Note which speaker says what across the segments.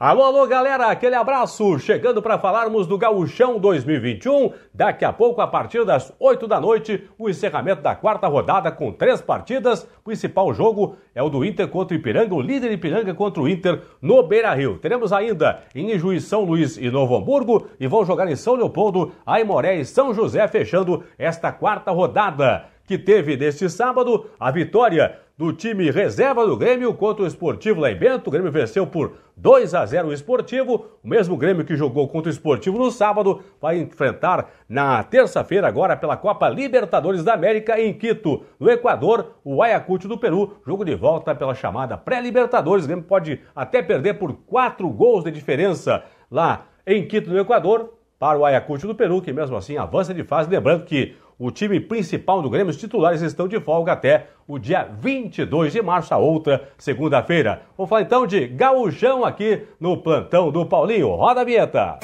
Speaker 1: Alô, alô, galera, aquele abraço! Chegando para falarmos do Gaúchão 2021. Daqui a pouco, a partir das 8 da noite, o encerramento da quarta rodada com três partidas. O principal jogo é o do Inter contra o Ipiranga, o líder Ipiranga contra o Inter no Beira Rio. Teremos ainda em Juiz São Luís e Novo Hamburgo e vão jogar em São Leopoldo, Aimoré e São José, fechando esta quarta rodada, que teve neste sábado a vitória do time reserva do Grêmio contra o Esportivo lá em Bento. O Grêmio venceu por 2 a 0 o Esportivo. O mesmo Grêmio que jogou contra o Esportivo no sábado vai enfrentar na terça-feira agora pela Copa Libertadores da América em Quito, no Equador, o Ayacucho do Peru. Jogo de volta pela chamada pré-Libertadores. O Grêmio pode até perder por quatro gols de diferença lá em Quito, no Equador, para o Ayacucho do Peru, que mesmo assim avança de fase. Lembrando que o time principal do Grêmio, os titulares estão de folga até o dia 22 de março, a outra segunda-feira. Vamos falar então de gaúchão aqui no plantão do Paulinho. Roda a vinheta!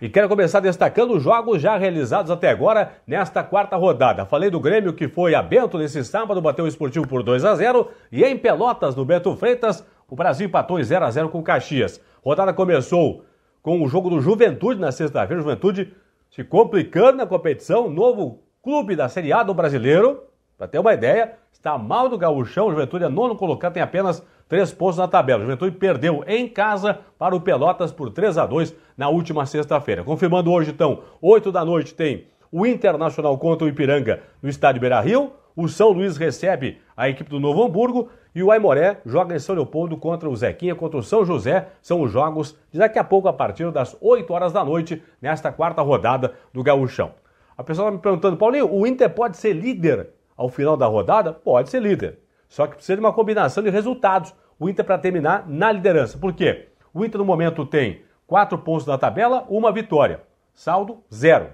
Speaker 1: E quero começar destacando os jogos já realizados até agora nesta quarta rodada. Falei do Grêmio que foi a Bento nesse sábado, bateu o esportivo por 2 a 0 e em Pelotas, no Bento Freitas, o Brasil empatou em 0 a 0 com o Caxias. Rodada começou com o jogo do Juventude na sexta-feira, Juventude se complicando na competição. Novo clube da Série A do brasileiro, para ter uma ideia, está mal do Gaúchão. Juventude é nono colocado, tem apenas três pontos na tabela. Juventude perdeu em casa para o Pelotas por 3 a 2 na última sexta-feira. Confirmando hoje, então, 8 da noite tem o Internacional contra o Ipiranga no estádio Beira Rio. O São Luís recebe a equipe do Novo Hamburgo e o Aimoré joga em São Leopoldo contra o Zequinha, contra o São José. São os jogos de daqui a pouco, a partir das 8 horas da noite, nesta quarta rodada do Gaúchão. A pessoa está me perguntando, Paulinho, o Inter pode ser líder ao final da rodada? Pode ser líder. Só que precisa de uma combinação de resultados. O Inter para terminar na liderança. Por quê? O Inter no momento tem 4 pontos na tabela, uma vitória. Saldo, zero.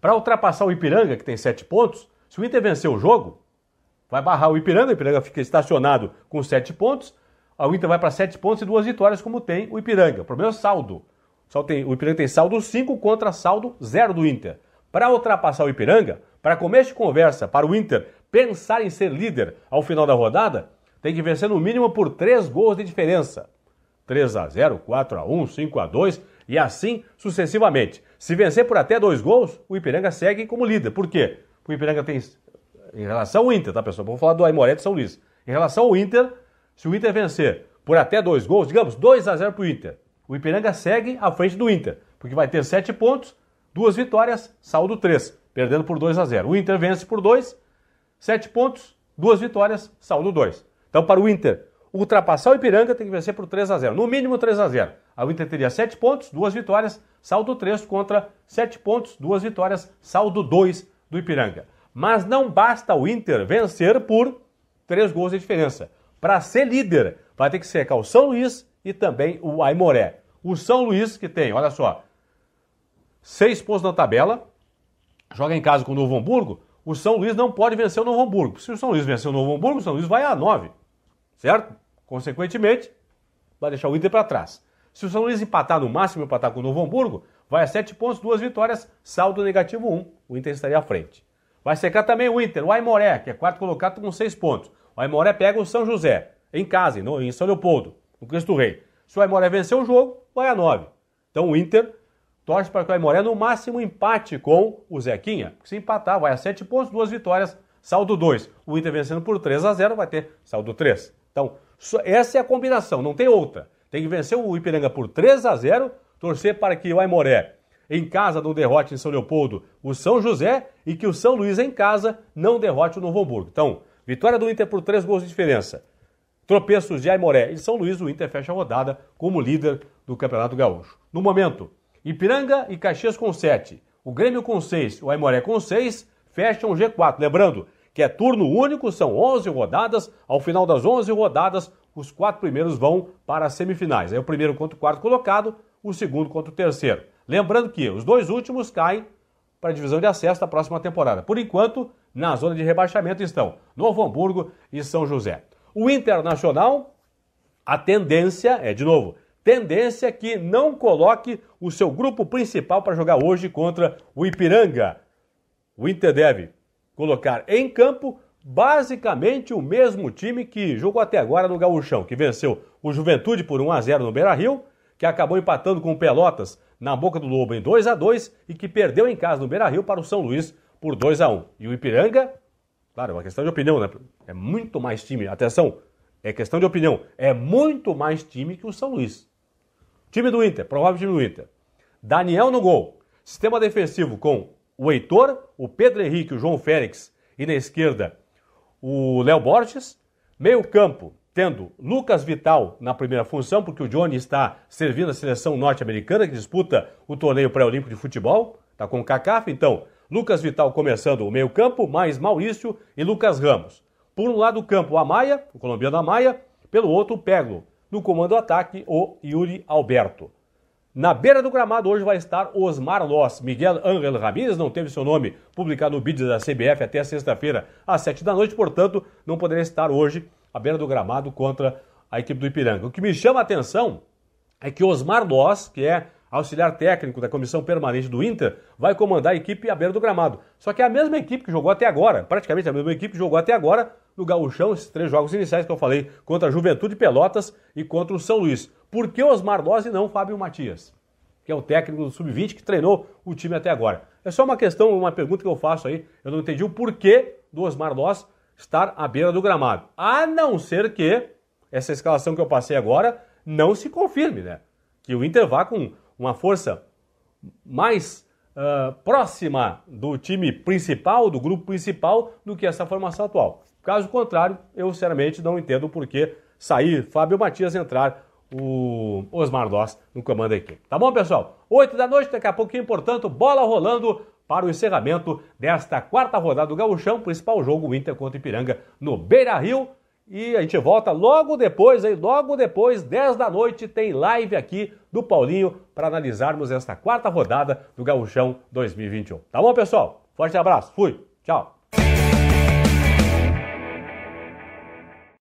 Speaker 1: Para ultrapassar o Ipiranga, que tem 7 pontos, se o Inter vencer o jogo, vai barrar o Ipiranga, o Ipiranga fica estacionado com sete pontos, o Inter vai para sete pontos e duas vitórias, como tem o Ipiranga. O problema é o saldo. Só tem, o Ipiranga tem saldo 5 contra saldo 0 do Inter. Para ultrapassar o Ipiranga, para começo de conversa, para o Inter pensar em ser líder ao final da rodada, tem que vencer no mínimo por 3 gols de diferença. 3 a 0, 4 a 1, 5 a 2 e assim sucessivamente. Se vencer por até dois gols, o Ipiranga segue como líder. Por quê? Porque o Ipiranga tem em relação ao Inter, tá, pessoal? Vou falar do Aimoré de São Luís. Em relação ao Inter, se o Inter vencer por até dois gols, digamos 2 a 0 para o Inter, o Ipiranga segue à frente do Inter, porque vai ter sete pontos, duas vitórias, saldo três, perdendo por 2 a 0 O Inter vence por dois, sete pontos, duas vitórias, saldo dois. Então, para o Inter ultrapassar o Ipiranga, tem que vencer por 3 a 0 no mínimo 3 a 0 O Inter teria 7 pontos, 2 vitórias, saldo 3 contra 7 pontos, 2 vitórias, saldo 2 do Ipiranga. Mas não basta o Inter vencer por três gols de diferença. Para ser líder, vai ter que secar o São Luís e também o Aimoré. O São Luís, que tem, olha só, seis pontos na tabela, joga em casa com o Novo Hamburgo. O São Luís não pode vencer o Novo Hamburgo. Se o São Luís vencer o Novo Hamburgo, o São Luís vai a nove, certo? Consequentemente, vai deixar o Inter para trás. Se o São Luís empatar no máximo, empatar com o Novo Hamburgo, vai a sete pontos, duas vitórias, saldo negativo um. O Inter estaria à frente. Vai secar também o Inter, o Aimoré, que é quarto colocado com seis pontos. O Aimoré pega o São José, em casa, no, em São Leopoldo, no Cristo Rei. Se o Aimoré vencer o jogo, vai a nove. Então o Inter torce para que o Aimoré no máximo empate com o Zequinha. Se empatar, vai a sete pontos, duas vitórias, saldo dois. O Inter vencendo por 3 a 0 vai ter saldo três. Então, essa é a combinação, não tem outra. Tem que vencer o Ipiranga por 3 a 0 torcer para que o Aimoré em casa não derrote em São Leopoldo o São José e que o São Luís em casa não derrote o Novo Hamburgo. Então, vitória do Inter por três gols de diferença. Tropeços de Aimoré e São Luís, o Inter fecha a rodada como líder do Campeonato Gaúcho. No momento, Ipiranga e Caxias com 7, o Grêmio com 6, o Aimoré com 6, fecham o G4. Lembrando que é turno único, são 11 rodadas, ao final das 11 rodadas, os quatro primeiros vão para as semifinais. Aí o primeiro contra o quarto colocado, o segundo contra o terceiro. Lembrando que os dois últimos caem para a divisão de acesso da próxima temporada. Por enquanto, na zona de rebaixamento estão Novo Hamburgo e São José. O Internacional, a tendência é, de novo, tendência é que não coloque o seu grupo principal para jogar hoje contra o Ipiranga. O Inter deve colocar em campo basicamente o mesmo time que jogou até agora no Gaúchão, que venceu o Juventude por 1 a 0 no Beira-Rio que acabou empatando com o Pelotas na Boca do Lobo em 2 a 2 e que perdeu em casa no Beira-Rio para o São Luís por 2 a 1. E o Ipiranga, claro, é uma questão de opinião, né? É muito mais time, atenção, é questão de opinião, é muito mais time que o São Luís. Time do Inter, provável time do Inter. Daniel no gol. Sistema defensivo com o Heitor, o Pedro Henrique, o João Félix e na esquerda o Léo Borges. Meio campo, tendo Lucas Vital na primeira função, porque o Johnny está servindo a seleção norte-americana que disputa o torneio pré-olímpico de futebol, está com o CACAF, então Lucas Vital começando o meio-campo, mais Maurício e Lucas Ramos. Por um lado o campo, a Maia, o colombiano Amaia, pelo outro, o Peglo. No comando ataque, o Yuri Alberto. Na beira do gramado hoje vai estar Osmar Loss. Miguel Ángel Ramírez não teve seu nome publicado no vídeo da CBF até sexta-feira às sete da noite, portanto, não poderá estar hoje à beira do gramado contra a equipe do Ipiranga. O que me chama a atenção é que Osmar Loz, que é auxiliar técnico da comissão permanente do Inter, vai comandar a equipe à beira do gramado. Só que é a mesma equipe que jogou até agora, praticamente a mesma equipe que jogou até agora no Gaúchão, esses três jogos iniciais que eu falei, contra a Juventude Pelotas e contra o São Luís. Por que Osmar Loz e não Fábio Matias? Que é o técnico do Sub-20 que treinou o time até agora. É só uma questão, uma pergunta que eu faço aí. Eu não entendi o porquê do Osmar Loz estar à beira do gramado. A não ser que essa escalação que eu passei agora não se confirme, né? Que o Inter vá com uma força mais uh, próxima do time principal, do grupo principal, do que essa formação atual. Caso contrário, eu sinceramente não entendo por que sair Fábio Matias entrar o Osmar Doss no comando da equipe. Tá bom, pessoal? Oito da noite, daqui a pouquinho, portanto, bola rolando para o encerramento desta quarta rodada do Gauchão, principal jogo Inter contra Ipiranga no Beira-Rio. E a gente volta logo depois, Aí, Logo depois, 10 da noite, tem live aqui do Paulinho para analisarmos esta quarta rodada do Gauchão 2021. Tá bom, pessoal? Forte abraço, fui, tchau!